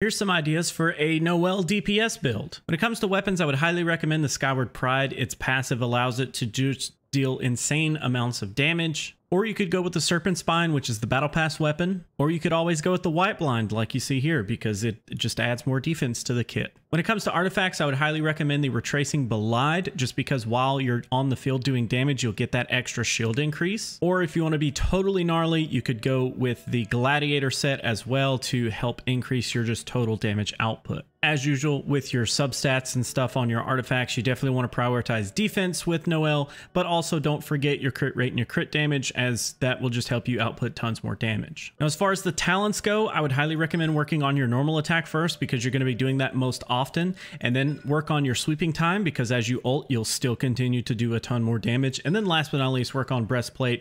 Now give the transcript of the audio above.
Here's some ideas for a Noel DPS build. When it comes to weapons, I would highly recommend the Skyward Pride. Its passive allows it to deal insane amounts of damage. Or you could go with the Serpent Spine, which is the Battle Pass weapon, or you could always go with the White Blind, like you see here, because it just adds more defense to the kit. When it comes to artifacts, I would highly recommend the Retracing Belied, just because while you're on the field doing damage, you'll get that extra shield increase. Or if you want to be totally gnarly, you could go with the Gladiator set as well to help increase your just total damage output. As usual, with your substats and stuff on your artifacts, you definitely want to prioritize defense with Noel, but also don't forget your crit rate and your crit damage as that will just help you output tons more damage. Now, as far as the talents go, I would highly recommend working on your normal attack first because you're going to be doing that most often, and then work on your sweeping time because as you ult, you'll still continue to do a ton more damage. And then last but not least, work on breastplate